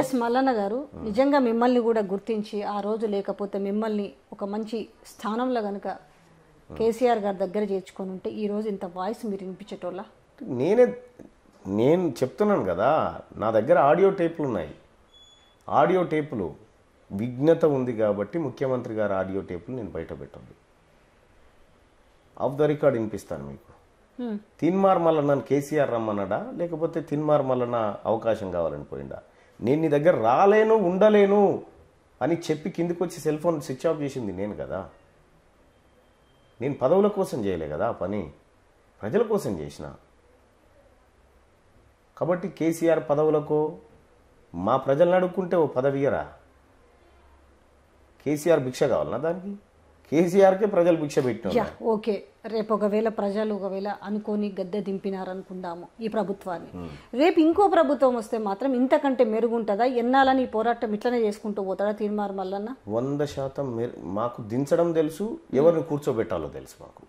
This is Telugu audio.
ఎస్ మల్లన్న గారు నిజంగా మిమ్మల్ని కూడా గుర్తించి ఆ రోజు లేకపోతే మిమ్మల్ని ఒక మంచి స్థానంలో కనుక కేసీఆర్ గారి దగ్గర చేర్చుకొని ఉంటే ఈరోజు ఇంత వాయిస్ మీరు వినిపించేటోళ్ళ నేనే నేను చెప్తున్నాను కదా నా దగ్గర ఆడియో టేపులు ఉన్నాయి ఆడియో టేపులు విఘ్నత ఉంది కాబట్టి ముఖ్యమంత్రి గారు ఆడియో టేపులు నేను బయట పెట్టద్దు ఆఫ్ ద రికార్డ్ వినిపిస్తాను మీకు తిన్మార్ మల్లన్న కేసీఆర్ రమ్మన్నాడా లేకపోతే తిన్మార్ మల్లన్న అవకాశం కావాలని పోయిందా నేను నీ దగ్గర రాలేను ఉండలేను అని చెప్పి కిందికి వచ్చి సెల్ ఫోన్ స్విచ్ ఆఫ్ చేసింది నేను కదా నేను పదవుల కోసం చేయలే కదా ఆ పని ప్రజల కోసం చేసిన కాబట్టి కేసీఆర్ పదవులకు మా ప్రజలను అడుక్కుంటే ఓ పదవీయరా కేసీఆర్ భిక్ష కావాలనా దానికి కేసీఆర్కే ప్రజలు భిక్ష పెట్టిన ఓకే రేపు ఒకవేళ ప్రజలు ఒకవేళ అనుకోని గద్దె దింపినారనుకుందాము ఈ ప్రభుత్వాన్ని రేపు ఇంకో ప్రభుత్వం వస్తే మాత్రం ఇంతకంటే మెరుగుంటుందా ఎన్నాలని ఈ పోరాటం ఇట్లనే చేసుకుంటూ పోతాడా తీర్మానం మల్లన్న వంద శాతం మాకు దించడం తెలుసు ఎవరిని కూర్చోబెట్టాలో తెలుసు మాకు